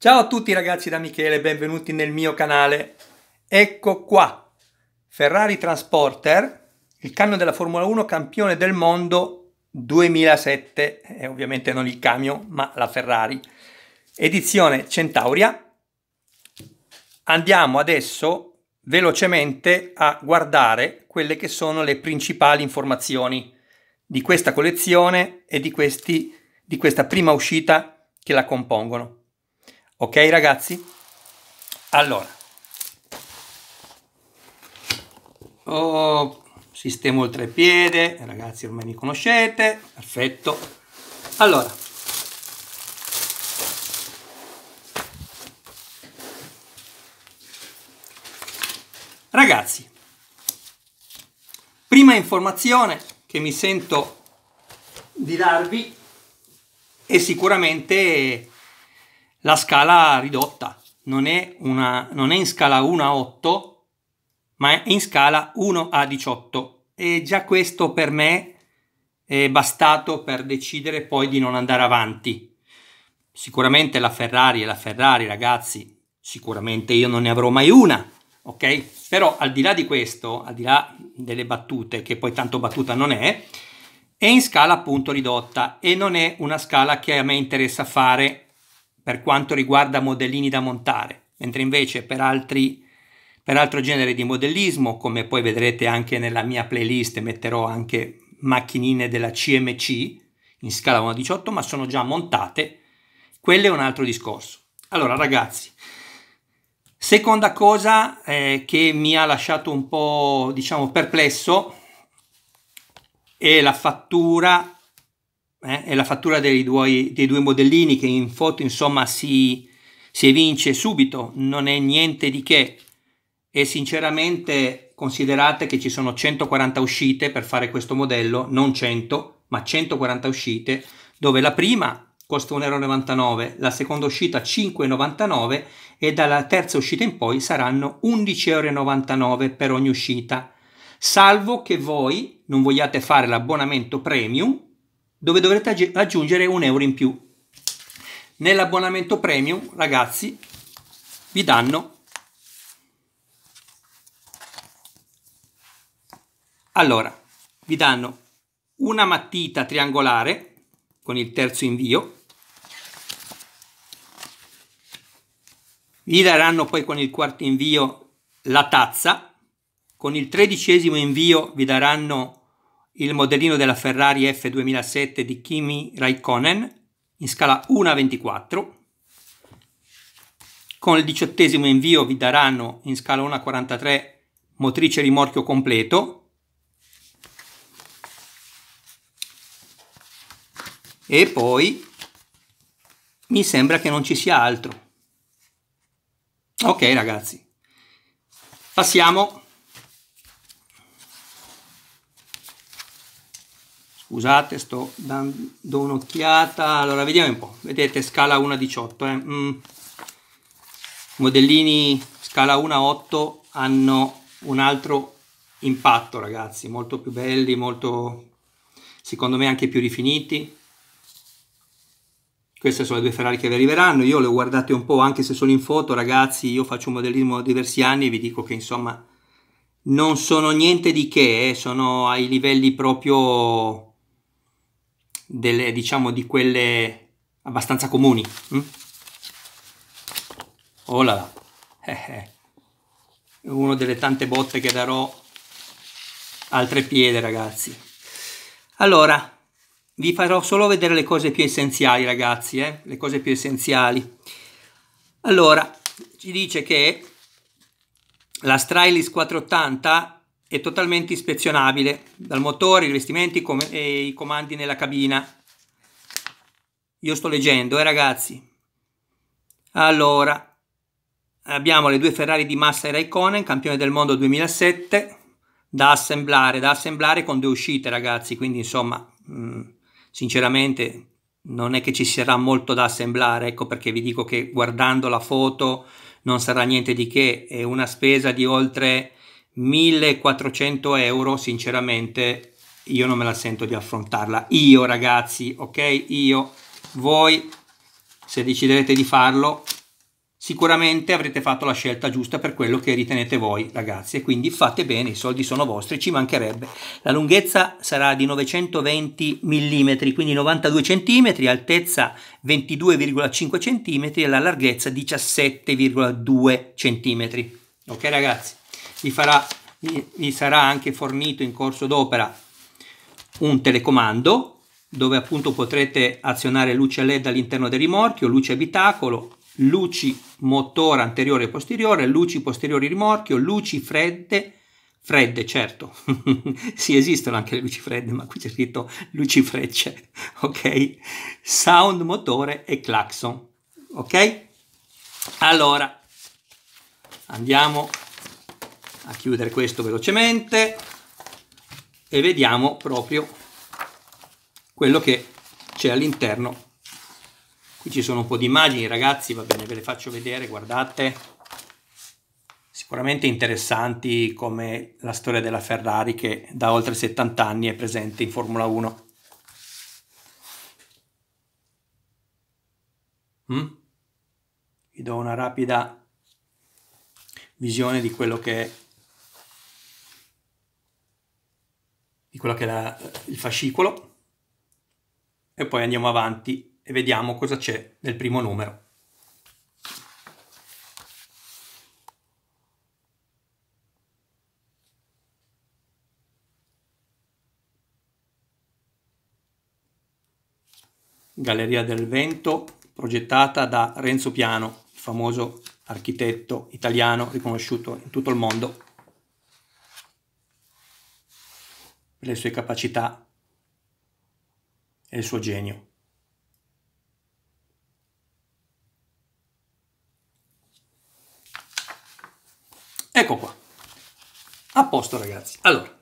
Ciao a tutti ragazzi da Michele, benvenuti nel mio canale. Ecco qua, Ferrari Transporter, il camion della Formula 1 campione del mondo 2007, e eh, ovviamente non il camion ma la Ferrari, edizione Centauria. Andiamo adesso velocemente a guardare quelle che sono le principali informazioni di questa collezione e di, questi, di questa prima uscita che la compongono. Ok ragazzi? Allora, oh, sistemo il treppiede, ragazzi ormai mi conoscete, perfetto. Allora, ragazzi, prima informazione che mi sento di darvi è sicuramente la scala ridotta, non è, una, non è in scala 1 a 8, ma è in scala 1 a 18. E già questo per me è bastato per decidere poi di non andare avanti. Sicuramente la Ferrari e la Ferrari, ragazzi, sicuramente io non ne avrò mai una, ok? Però al di là di questo, al di là delle battute, che poi tanto battuta non è, è in scala appunto ridotta e non è una scala che a me interessa fare per quanto riguarda modellini da montare, mentre invece per, altri, per altro genere di modellismo, come poi vedrete anche nella mia playlist, metterò anche macchinine della CMC in scala 1 a 18, ma sono già montate, quello è un altro discorso. Allora ragazzi, seconda cosa eh, che mi ha lasciato un po' diciamo perplesso è la fattura eh, è la fattura dei due, dei due, modellini che in foto insomma si, si evince subito, non è niente di che e sinceramente considerate che ci sono 140 uscite per fare questo modello, non 100 ma 140 uscite dove la prima costa 1,99 euro, la seconda uscita 5,99 e dalla terza uscita in poi saranno 11,99 euro per ogni uscita, salvo che voi non vogliate fare l'abbonamento premium dove dovrete aggiungere un euro in più. Nell'abbonamento premium, ragazzi, vi danno Allora, vi danno una matita triangolare con il terzo invio, vi daranno poi con il quarto invio la tazza, con il tredicesimo invio vi daranno il modellino della Ferrari F2007 di Kimi Raikkonen in scala 1 a 24. Con il diciottesimo invio vi daranno in scala 1 a 43 motrice rimorchio completo e poi mi sembra che non ci sia altro. Ok ragazzi, passiamo Scusate, sto dando un'occhiata. Allora, vediamo un po'. Vedete, scala 1 1,18. Eh? Mm. Modellini scala 1 a 8 hanno un altro impatto, ragazzi. Molto più belli, molto, secondo me, anche più rifiniti. Queste sono le due Ferrari che vi arriveranno. Io le ho guardate un po', anche se sono in foto, ragazzi. Io faccio un modellismo da diversi anni e vi dico che, insomma, non sono niente di che, eh. sono ai livelli proprio delle, diciamo, di quelle abbastanza comuni. Hm? Mm? Oh là là. Eh, eh. Una delle tante botte che darò al piede, ragazzi. Allora, vi farò solo vedere le cose più essenziali, ragazzi, eh? le cose più essenziali. Allora, ci dice che la Strylis 480 è totalmente ispezionabile dal motore, i rivestimenti e i comandi nella cabina. Io sto leggendo, eh ragazzi. Allora, abbiamo le due Ferrari di Massa e Raikkonen, campione del mondo 2007, da assemblare, da assemblare con due uscite ragazzi, quindi insomma, mh, mm, sinceramente non è che ci sarà molto da assemblare, ecco perché vi dico che guardando la foto non sarà niente di che, è una spesa di oltre 1400 euro sinceramente io non me la sento di affrontarla io ragazzi ok io voi se deciderete di farlo sicuramente avrete fatto la scelta giusta per quello che ritenete voi ragazzi e quindi fate bene i soldi sono vostri ci mancherebbe la lunghezza sarà di 920 mm quindi 92 cm altezza 22,5 cm e la larghezza 17,2 cm ok ragazzi vi, farà, vi, vi sarà anche fornito in corso d'opera un telecomando dove appunto potrete azionare luce LED all'interno del rimorchio, luce abitacolo, luci motore anteriore e posteriore, luci posteriori rimorchio, luci fredde, fredde certo, sì esistono anche le luci fredde ma qui c'è scritto luci frecce, ok? Sound motore e clacson, ok? Allora, andiamo a chiudere questo velocemente e vediamo proprio quello che c'è all'interno qui ci sono un po' di immagini ragazzi va bene ve le faccio vedere guardate sicuramente interessanti come la storia della Ferrari che da oltre 70 anni è presente in Formula 1 mm? vi do una rapida visione di quello che di quello che è la, il fascicolo e poi andiamo avanti e vediamo cosa c'è nel primo numero. Galleria del Vento, progettata da Renzo Piano, famoso architetto italiano riconosciuto in tutto il mondo. per le sue capacità e il suo genio. Ecco qua. A posto ragazzi. Allora,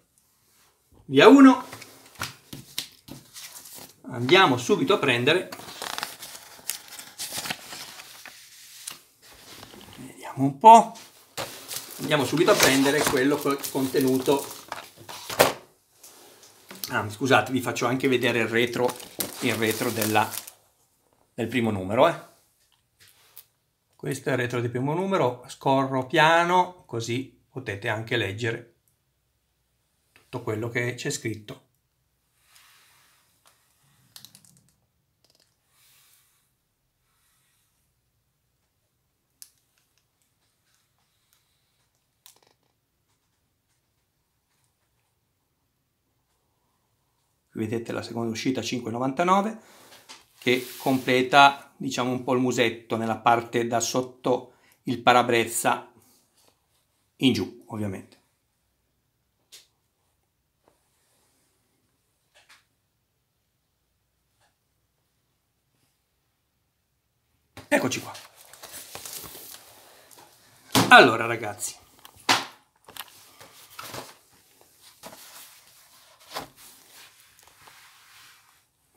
via 1. Andiamo subito a prendere. Vediamo un po'. Andiamo subito a prendere quello contenuto ah, scusate vi faccio anche vedere il retro, il retro della, del primo numero eh. questo è il retro del primo numero scorro piano così potete anche leggere tutto quello che c'è scritto vedete la seconda uscita 5,99 che completa diciamo un po' il musetto nella parte da sotto il parabrezza in giù ovviamente. Eccoci qua. Allora ragazzi,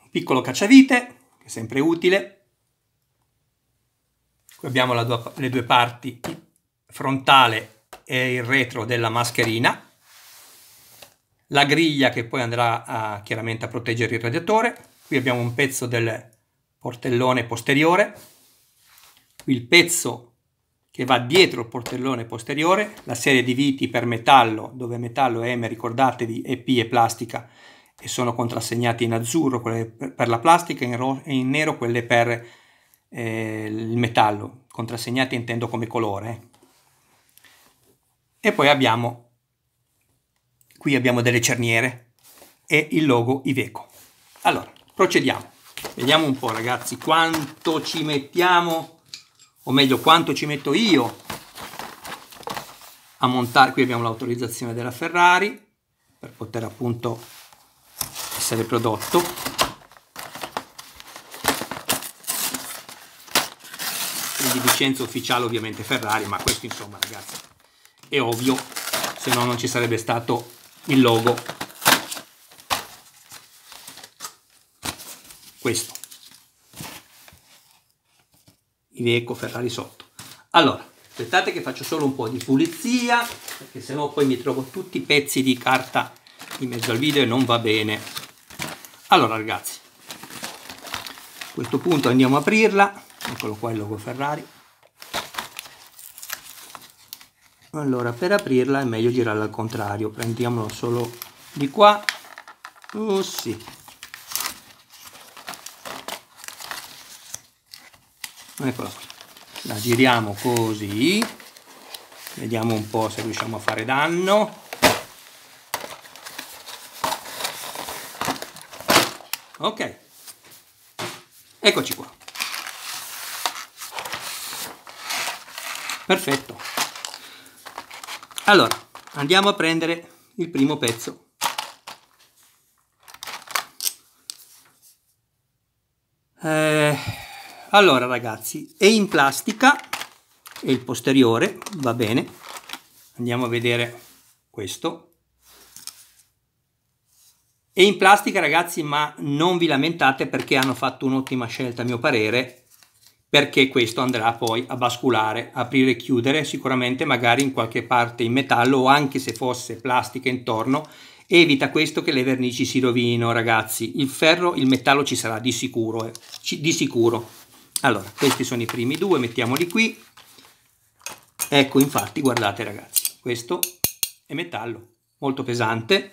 piccolo cacciavite, che è sempre utile. Qui abbiamo due, le due parti, frontale e il retro della mascherina. La griglia che poi andrà a, chiaramente a proteggere il radiatore. Qui abbiamo un pezzo del portellone posteriore. Qui il pezzo che va dietro il portellone posteriore, la serie di viti per metallo, dove metallo e M, ricordatevi, è P e plastica, che sono contrassegnati in azzurro quelle per la plastica e in nero quelle per eh, il metallo, contrassegnati intendo come colore. Eh. E poi abbiamo, qui abbiamo delle cerniere e il logo Iveco. Allora, procediamo. Vediamo un po' ragazzi quanto ci mettiamo, o meglio quanto ci metto io a montare, qui abbiamo l'autorizzazione della Ferrari per poter appunto essere prodotto. Il di Vicenza ufficiale ovviamente Ferrari, ma questo insomma ragazzi è ovvio, se no non ci sarebbe stato il logo. Questo. ecco Ferrari sotto. Allora, aspettate che faccio solo un po' di pulizia, perché sennò poi mi trovo tutti i pezzi di carta in mezzo al video e non va bene allora ragazzi a questo punto andiamo a aprirla eccolo qua il logo Ferrari allora per aprirla è meglio girarla al contrario prendiamolo solo di qua oh sì eccola qua la giriamo così vediamo un po' se riusciamo a fare danno Ok, eccoci qua. Perfetto. Allora, andiamo a prendere il primo pezzo. Eh, allora ragazzi, è in plastica, è il posteriore, va bene. Andiamo a vedere questo. E in plastica ragazzi, ma non vi lamentate perché hanno fatto un'ottima scelta a mio parere, perché questo andrà poi a basculare, aprire e chiudere, sicuramente magari in qualche parte in metallo o anche se fosse plastica intorno, evita questo che le vernici si rovinino ragazzi, il ferro, il metallo ci sarà di sicuro, eh. di sicuro. Allora, questi sono i primi due, mettiamoli qui. Ecco infatti, guardate ragazzi, questo è metallo, molto pesante,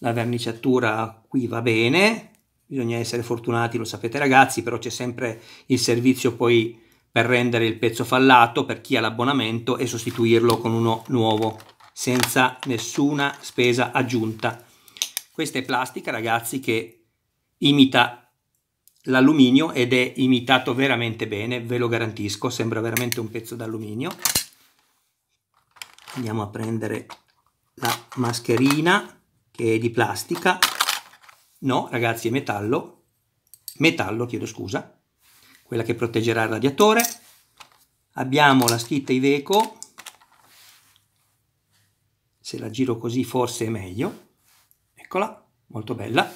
la verniciatura qui va bene, bisogna essere fortunati, lo sapete ragazzi, però c'è sempre il servizio poi per rendere il pezzo fallato per chi ha l'abbonamento e sostituirlo con uno nuovo senza nessuna spesa aggiunta. Questa è plastica ragazzi che imita l'alluminio ed è imitato veramente bene, ve lo garantisco, sembra veramente un pezzo d'alluminio. Andiamo a prendere la mascherina eh, di plastica, no ragazzi è metallo, metallo chiedo scusa, quella che proteggerà il radiatore, abbiamo la scritta Iveco, se la giro così forse è meglio, eccola, molto bella,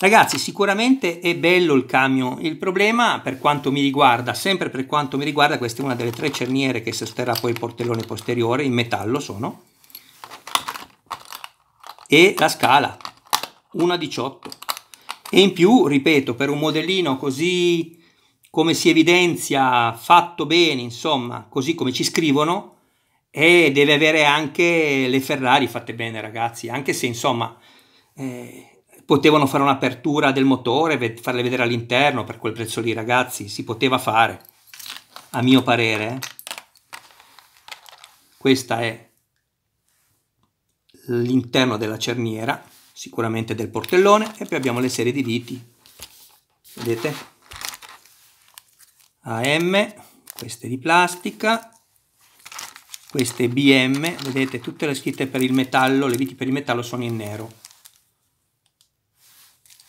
Ragazzi, sicuramente è bello il camion, il problema per quanto mi riguarda, sempre per quanto mi riguarda, questa è una delle tre cerniere che sosterrà poi il portellone posteriore, in metallo sono, e la scala 1 a 18 e in più ripeto per un modellino così come si evidenzia fatto bene insomma così come ci scrivono e eh, deve avere anche le Ferrari fatte bene ragazzi anche se insomma eh, potevano fare un'apertura del motore farle vedere all'interno per quel prezzo lì ragazzi si poteva fare a mio parere eh. questa è l'interno della cerniera, sicuramente del portellone, e poi abbiamo le serie di viti, vedete? AM, queste di plastica, queste BM, vedete tutte le scritte per il metallo, le viti per il metallo sono in nero,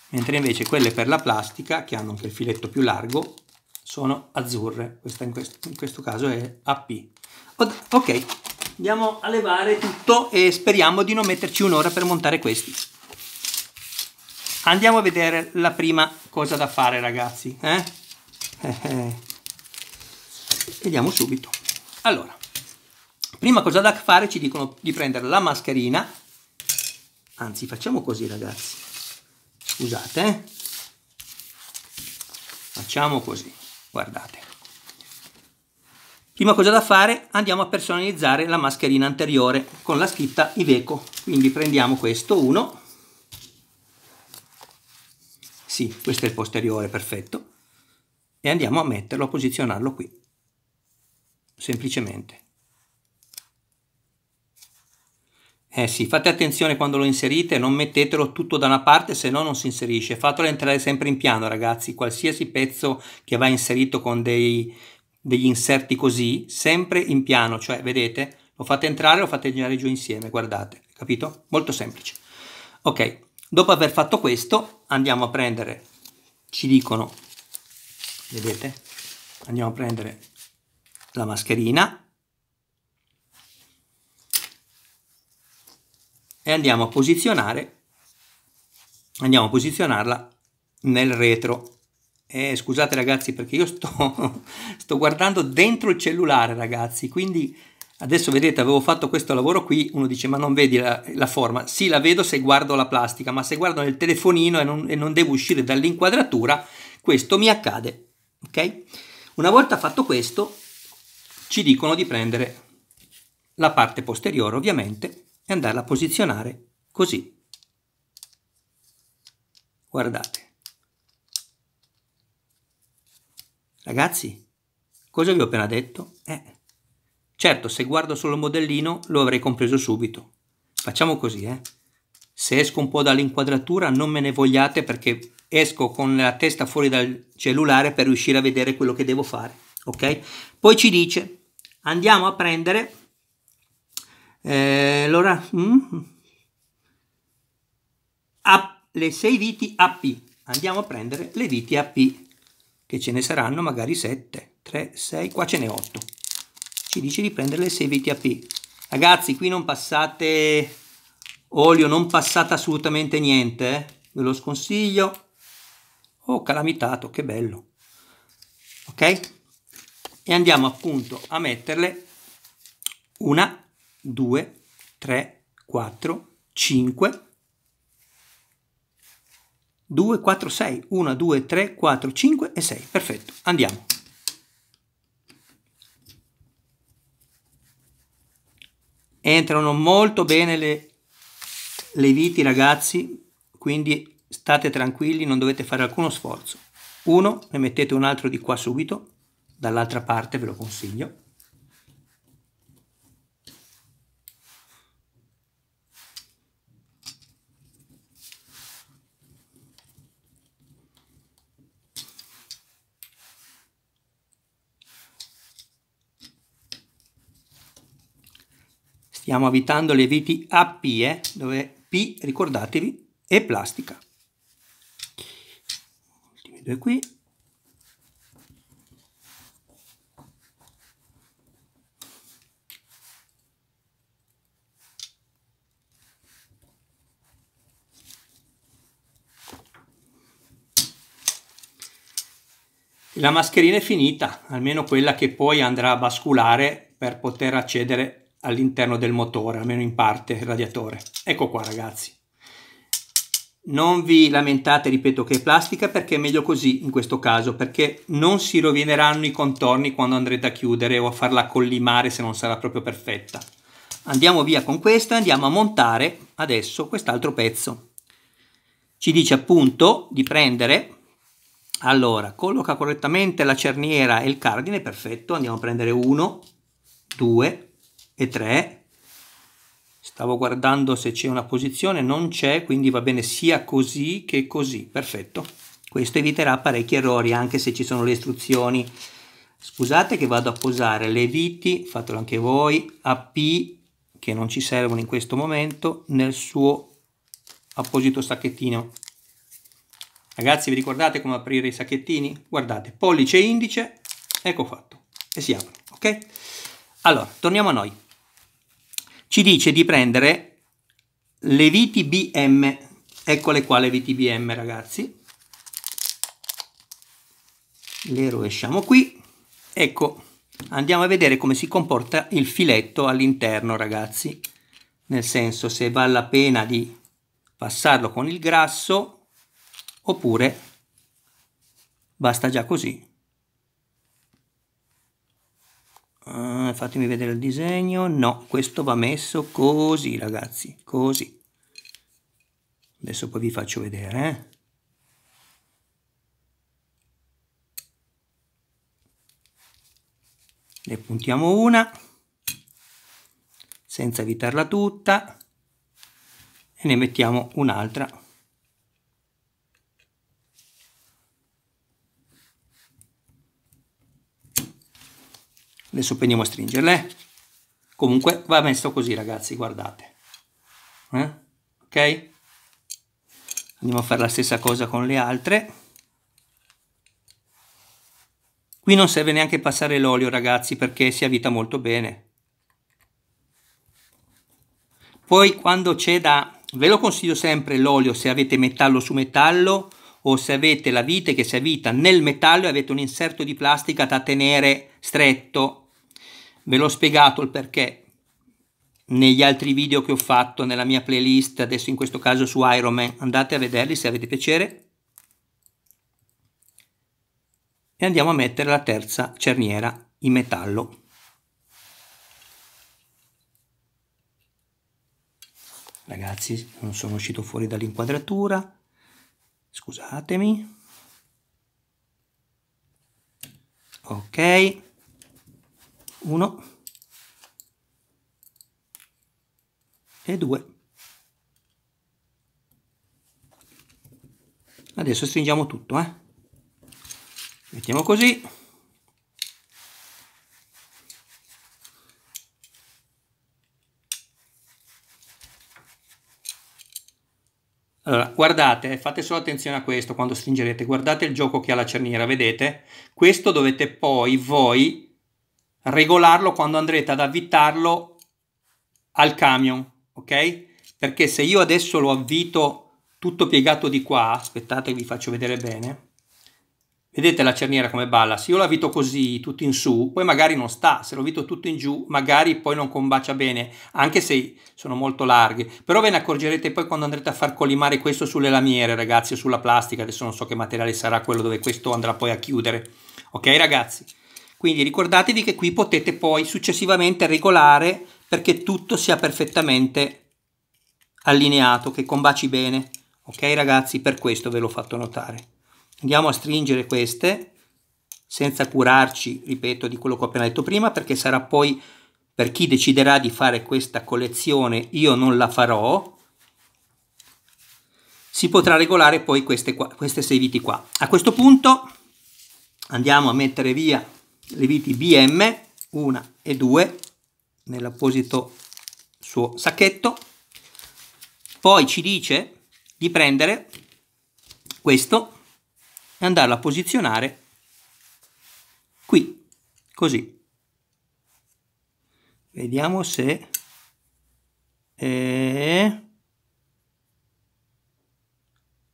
mentre invece quelle per la plastica, che hanno anche il filetto più largo, sono azzurre, questa in, questo, in questo caso è AP. Ok, andiamo a levare tutto e speriamo di non metterci un'ora per montare questi andiamo a vedere la prima cosa da fare ragazzi eh? Eh, eh. vediamo subito allora prima cosa da fare ci dicono di prendere la mascherina anzi facciamo così ragazzi scusate eh. facciamo così guardate Prima cosa da fare andiamo a personalizzare la mascherina anteriore con la scritta Iveco. Quindi prendiamo questo, uno. Sì, questo è il posteriore, perfetto. E andiamo a metterlo, a posizionarlo qui. Semplicemente. Eh sì, fate attenzione quando lo inserite, non mettetelo tutto da una parte, se no non si inserisce. Fatelo entrare sempre in piano, ragazzi. Qualsiasi pezzo che va inserito con dei degli inserti così, sempre in piano, cioè vedete, lo fate entrare, lo fate girare giù insieme, guardate, capito? Molto semplice. Ok, dopo aver fatto questo andiamo a prendere, ci dicono, vedete, andiamo a prendere la mascherina e andiamo a posizionare, andiamo a posizionarla nel retro eh, scusate ragazzi perché io sto, sto guardando dentro il cellulare ragazzi, quindi adesso vedete avevo fatto questo lavoro qui, uno dice ma non vedi la, la forma, sì la vedo se guardo la plastica, ma se guardo nel telefonino e non, e non devo uscire dall'inquadratura, questo mi accade, ok? Una volta fatto questo ci dicono di prendere la parte posteriore ovviamente e andarla a posizionare così. Guardate. Ragazzi, cosa vi ho appena detto? Eh. Certo, se guardo solo il modellino lo avrei compreso subito. Facciamo così, eh. Se esco un po' dall'inquadratura non me ne vogliate perché esco con la testa fuori dal cellulare per riuscire a vedere quello che devo fare, ok? Poi ci dice, andiamo a prendere... Eh, allora... Mm, mm. a, le 6 viti AP. Andiamo a prendere le viti AP che ce ne saranno magari 7, 3, 6, qua ce n'è 8. Ci dice di prendere le 6 VTAP. Ragazzi, qui non passate olio, non passate assolutamente niente, eh? ve lo sconsiglio. Oh, calamitato, che bello. Ok? E andiamo appunto a metterle una, due, tre, quattro, cinque. 2, 4, 6, 1, 2, 3, 4, 5 e 6. Perfetto, andiamo. Entrano molto bene le, le viti ragazzi, quindi state tranquilli, non dovete fare alcuno sforzo. Uno, ne mettete un altro di qua subito, dall'altra parte ve lo consiglio. Stiamo avvitando le viti a P, eh, dove P, ricordatevi, è plastica. Ultimi due qui. La mascherina è finita, almeno quella che poi andrà a basculare per poter accedere all'interno del motore, almeno in parte il radiatore. Ecco qua ragazzi. Non vi lamentate, ripeto, che è plastica perché è meglio così in questo caso, perché non si rovineranno i contorni quando andrete a chiudere o a farla collimare se non sarà proprio perfetta. Andiamo via con questo e andiamo a montare adesso quest'altro pezzo. Ci dice appunto di prendere, allora, colloca correttamente la cerniera e il cardine, perfetto, andiamo a prendere uno, due, e 3. Stavo guardando se c'è una posizione, non c'è, quindi va bene sia così che così, perfetto. Questo eviterà parecchi errori anche se ci sono le istruzioni. Scusate che vado a posare le viti, fatelo anche voi, a P che non ci servono in questo momento nel suo apposito sacchettino. Ragazzi vi ricordate come aprire i sacchettini? Guardate, pollice e indice, ecco fatto e si apre, ok? Allora, torniamo a noi ci dice di prendere le viti BM, eccole qua le viti BM ragazzi, le rovesciamo qui, ecco andiamo a vedere come si comporta il filetto all'interno ragazzi, nel senso se vale la pena di passarlo con il grasso oppure basta già così. Uh, fatemi vedere il disegno. No, questo va messo così, ragazzi, così. Adesso poi vi faccio vedere, eh. Ne puntiamo una, senza evitarla tutta, e ne mettiamo un'altra adesso prendiamo a stringerle eh. comunque va messo così ragazzi guardate eh? ok andiamo a fare la stessa cosa con le altre qui non serve neanche passare l'olio ragazzi perché si avvita molto bene poi quando c'è da ve lo consiglio sempre l'olio se avete metallo su metallo o se avete la vite che si avvita nel metallo e avete un inserto di plastica da tenere stretto Ve l'ho spiegato il perché negli altri video che ho fatto nella mia playlist, adesso in questo caso su Iron Man, andate a vederli se avete piacere. E andiamo a mettere la terza cerniera in metallo. Ragazzi, non sono uscito fuori dall'inquadratura, scusatemi. Ok. 1 e 2 adesso stringiamo tutto eh? mettiamo così Allora, guardate, eh, fate solo attenzione a questo quando stringerete, guardate il gioco che ha la cerniera, vedete? Questo dovete poi voi regolarlo quando andrete ad avvitarlo al camion, ok? Perché se io adesso lo avvito tutto piegato di qua, aspettate vi faccio vedere bene, vedete la cerniera come balla, se io la vito così tutto in su, poi magari non sta, se lo vito tutto in giù magari poi non combacia bene, anche se sono molto larghe, però ve ne accorgerete poi quando andrete a far collimare questo sulle lamiere ragazzi o sulla plastica, adesso non so che materiale sarà quello dove questo andrà poi a chiudere, ok ragazzi? Quindi ricordatevi che qui potete poi successivamente regolare perché tutto sia perfettamente allineato, che combaci bene. Ok ragazzi, per questo ve l'ho fatto notare. Andiamo a stringere queste senza curarci, ripeto, di quello che ho appena detto prima, perché sarà poi per chi deciderà di fare questa collezione, io non la farò, si potrà regolare poi queste, qua, queste sei viti qua. A questo punto andiamo a mettere via le viti BM, una e due, nell'apposito suo sacchetto. Poi ci dice di prendere questo e andarlo a posizionare qui, così. Vediamo se... Eh...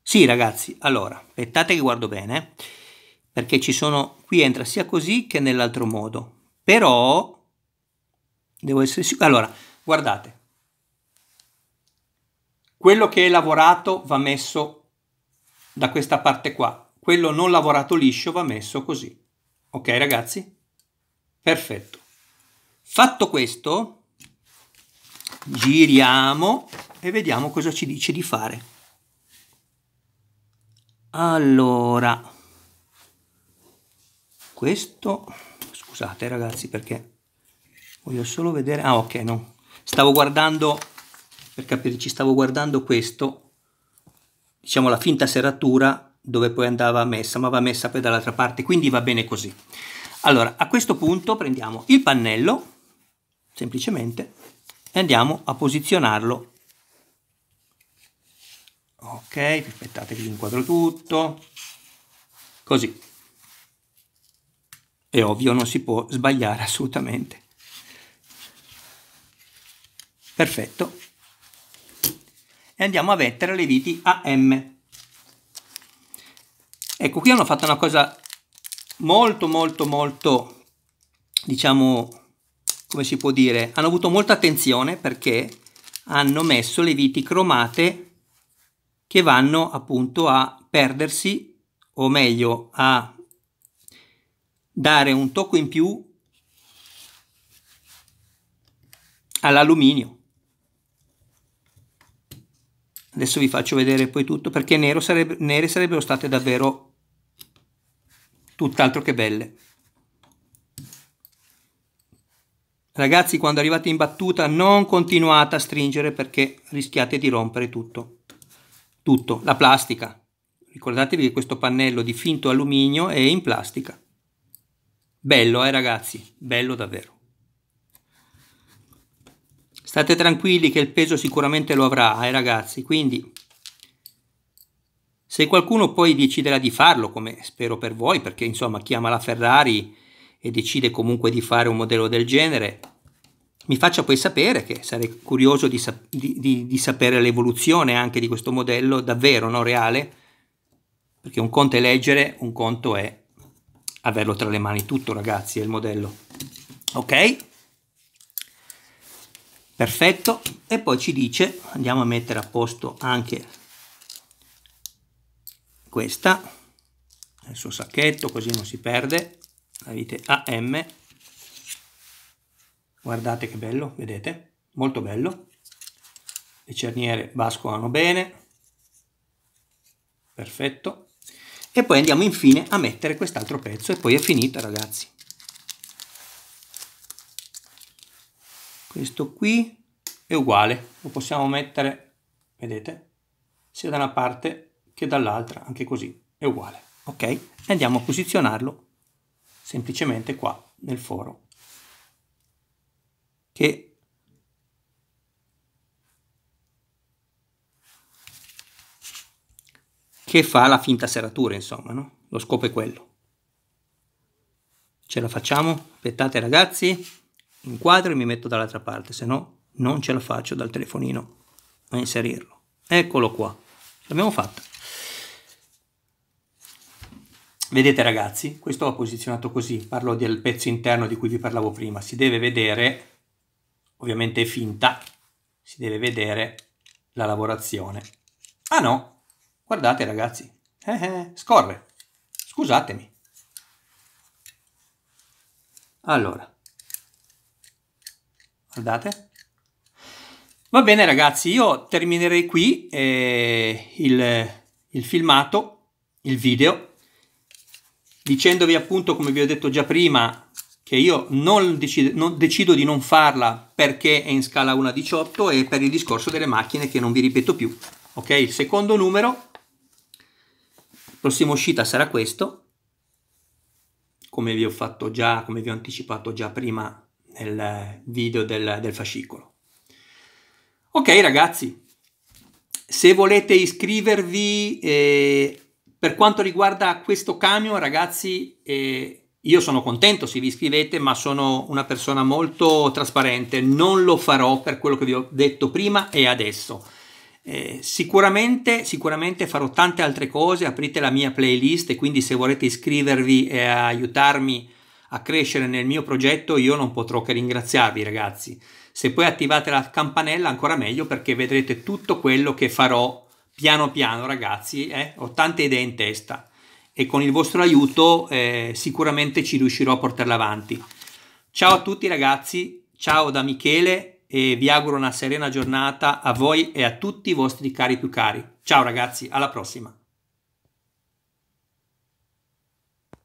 Sì ragazzi, allora, aspettate che guardo bene. Eh perché ci sono, qui entra sia così che nell'altro modo, però devo essere sicuro, allora guardate, quello che è lavorato va messo da questa parte qua, quello non lavorato liscio va messo così, ok ragazzi? Perfetto. Fatto questo, giriamo e vediamo cosa ci dice di fare. Allora, questo scusate ragazzi perché voglio solo vedere ah ok no stavo guardando per capirci stavo guardando questo diciamo la finta serratura dove poi andava messa ma va messa poi dall'altra parte quindi va bene così allora a questo punto prendiamo il pannello semplicemente e andiamo a posizionarlo ok aspettate che inquadro tutto così è ovvio, non si può sbagliare assolutamente. Perfetto. E andiamo a mettere le viti a M. Ecco, qui hanno fatto una cosa molto molto molto, diciamo, come si può dire, hanno avuto molta attenzione perché hanno messo le viti cromate che vanno appunto a perdersi, o meglio a dare un tocco in più all'alluminio. Adesso vi faccio vedere poi tutto perché nero sarebbe, nere sarebbero state davvero tutt'altro che belle. Ragazzi, quando arrivate in battuta non continuate a stringere perché rischiate di rompere tutto. Tutto, la plastica. Ricordatevi che questo pannello di finto alluminio è in plastica. Bello, eh ragazzi, bello davvero. State tranquilli che il peso sicuramente lo avrà, eh ragazzi, quindi se qualcuno poi deciderà di farlo, come spero per voi, perché insomma chiama la Ferrari e decide comunque di fare un modello del genere, mi faccia poi sapere che sarei curioso di, sap di, di, di sapere l'evoluzione anche di questo modello davvero, non reale, perché un conto è leggere, un conto è averlo tra le mani tutto ragazzi, è il modello. Ok? Perfetto. E poi ci dice, andiamo a mettere a posto anche questa, nel suo sacchetto così non si perde, la vite AM. Guardate che bello, vedete? Molto bello. Le cerniere bascolano bene. Perfetto e poi andiamo infine a mettere quest'altro pezzo e poi è finita ragazzi questo qui è uguale lo possiamo mettere vedete sia da una parte che dall'altra anche così è uguale ok e andiamo a posizionarlo semplicemente qua nel foro che che fa la finta serratura, insomma, no? Lo scopo è quello. Ce la facciamo? Aspettate ragazzi, inquadro e mi metto dall'altra parte, se no non ce la faccio dal telefonino a inserirlo. Eccolo qua, l'abbiamo fatta. Vedete ragazzi, questo ho posizionato così, parlo del pezzo interno di cui vi parlavo prima, si deve vedere, ovviamente è finta, si deve vedere la lavorazione. Ah no, Guardate ragazzi, eh eh, scorre, scusatemi. Allora, guardate. Va bene ragazzi, io terminerei qui eh, il, il filmato, il video, dicendovi appunto, come vi ho detto già prima, che io non decido, non, decido di non farla perché è in scala 1 a 18 e per il discorso delle macchine che non vi ripeto più. Ok, il secondo numero prossima uscita sarà questo come vi ho fatto già come vi ho anticipato già prima nel video del, del fascicolo ok ragazzi se volete iscrivervi eh, per quanto riguarda questo camion ragazzi eh, io sono contento se vi iscrivete, ma sono una persona molto trasparente, non lo farò per quello che vi ho detto prima e adesso. Eh, sicuramente, sicuramente farò tante altre cose, aprite la mia playlist e quindi se volete iscrivervi e aiutarmi a crescere nel mio progetto io non potrò che ringraziarvi ragazzi. Se poi attivate la campanella ancora meglio perché vedrete tutto quello che farò piano piano ragazzi, eh? ho tante idee in testa e con il vostro aiuto eh, sicuramente ci riuscirò a portarla avanti. Ciao a tutti ragazzi, ciao da Michele e vi auguro una serena giornata a voi e a tutti i vostri cari più cari. Ciao ragazzi, alla prossima!